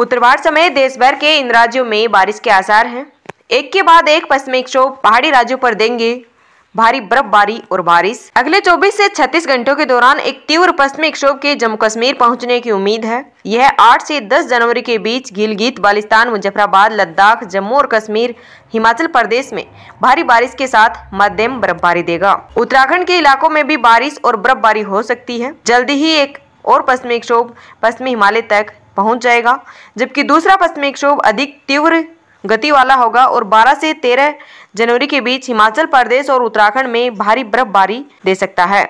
उत्तर भारत समेत देश भर के इन राज्यों में बारिश के आसार हैं एक के बाद एक पश्चिमी विक्षोभ पहाड़ी राज्यों पर देंगे भारी बर्फबारी और बारिश अगले 24 से 36 घंटों के दौरान एक तीव्र पश्चिमी क्षोभ के जम्मू कश्मीर पहुंचने की उम्मीद है यह 8 से 10 जनवरी के बीच गिलगित बालिस्तान मुजफ्फराबाद लद्दाख जम्मू और कश्मीर हिमाचल प्रदेश में भारी बारिश के साथ मध्यम बर्फबारी देगा उत्तराखंड के इलाकों में भी बारिश और बर्फबारी हो सकती है जल्दी ही एक और पश्चिमी क्षोभ पश्चिमी हिमालय तक पहुंच जाएगा जबकि दूसरा पश्चिमी विक्षोभ अधिक तीव्र गति वाला होगा और 12 से 13 जनवरी के बीच हिमाचल प्रदेश और उत्तराखंड में भारी बर्फबारी दे सकता है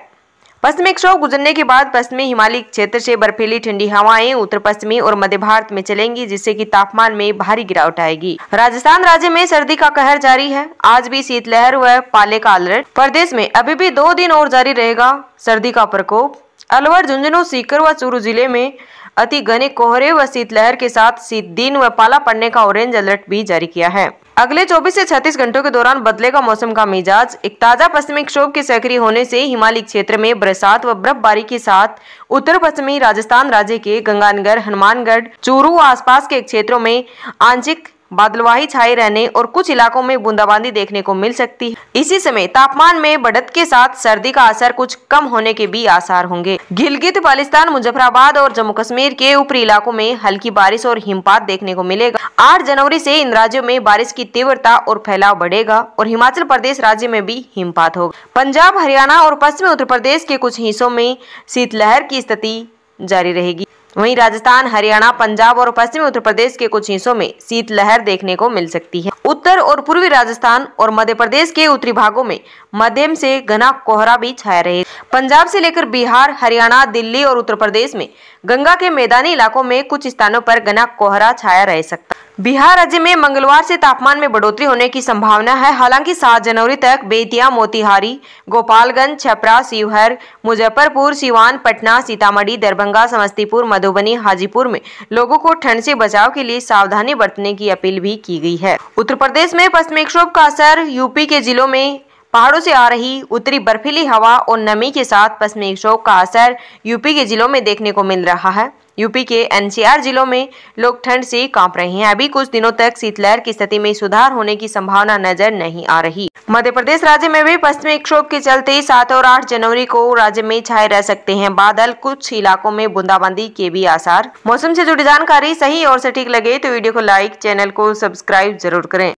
पश्चिमी क्षोभ गुजरने के बाद पश्चिमी हिमालय क्षेत्र से बर्फीली ठंडी हवाएं उत्तर पश्चिमी और मध्य भारत में चलेंगी जिससे कि तापमान में भारी गिरावट आएगी राजस्थान राज्य में सर्दी का कहर जारी है आज भी शीतलहर व पाले का अलर्ट प्रदेश में अभी भी दो दिन और जारी रहेगा सर्दी का प्रकोप अलवर झुंझुनू सीकर व चूरू जिले में अति घने कोहरे व शीतलहर के साथ दिन व पाला पड़ने का ऑरेंज अलर्ट भी जारी किया है अगले 24 से 36 घंटों के दौरान बदलेगा मौसम का मिजाज एक ताजा पश्चिमी क्षोभ के सक्रिय होने से हिमालय क्षेत्र में बरसात व बर्फबारी के साथ उत्तर पश्चिमी राजस्थान राज्य के गंगानगर हनुमानगढ़ चूरू आसपास के क्षेत्रों में आंशिक बादलवाही छाए रहने और कुछ इलाकों में बूंदाबांदी देखने को मिल सकती है इसी समय तापमान में बढ़त के साथ सर्दी का असर कुछ कम होने के भी आसार होंगे गिलगित बालिस्तान मुजफ्फराबाद और जम्मू कश्मीर के ऊपरी इलाकों में हल्की बारिश और हिमपात देखने को मिलेगा आठ जनवरी ऐसी इन राज्यों में बारिश की तीव्रता और फैलाव बढ़ेगा और हिमाचल प्रदेश राज्य में भी हिमपात होगा पंजाब हरियाणा और पश्चिमी उत्तर प्रदेश के कुछ हिस्सों में शीतलहर की स्थिति जारी रहेगी वहीं राजस्थान हरियाणा पंजाब और पश्चिमी उत्तर प्रदेश के कुछ हिस्सों में शीतलहर देखने को मिल सकती है उत्तर और पूर्वी राजस्थान और मध्य प्रदेश के उत्तरी भागों में मध्यम से घना कोहरा भी छाया रहे पंजाब से लेकर बिहार हरियाणा दिल्ली और उत्तर प्रदेश में गंगा के मैदानी इलाकों में कुछ स्थानों पर घना कोहरा छाया रह सकता बिहार राज्य में मंगलवार से तापमान में बढ़ोतरी होने की संभावना है हालांकि 7 जनवरी तक बेतिया मोतिहारी गोपालगंज छपरा शिवहर मुजफ्फरपुर सिवान पटना सीतामढ़ी दरभंगा समस्तीपुर मधुबनी हाजीपुर में लोगों को ठंड से बचाव के लिए सावधानी बरतने की अपील भी की गई है उत्तर प्रदेश में पश्चिमी विक्षोभ का असर यूपी के जिलों में पहाड़ों से आ रही उत्तरी बर्फीली हवा और नमी के साथ पश्चिमी विक्षोभ का असर यूपी के जिलों में देखने को मिल रहा है यूपी के एनसीआर जिलों में लोग ठंड से कांप रहे हैं अभी कुछ दिनों तक शीतलहर की स्थिति में सुधार होने की संभावना नजर नहीं आ रही मध्य प्रदेश राज्य में भी पश्चिमी विक्षोभ के चलते सात और आठ जनवरी को राज्य में छाए रह सकते हैं बादल कुछ इलाकों में बूंदाबांदी के भी आसार मौसम से जुड़ी जानकारी सही और सटीक लगे तो वीडियो को लाइक चैनल को सब्सक्राइब जरूर करें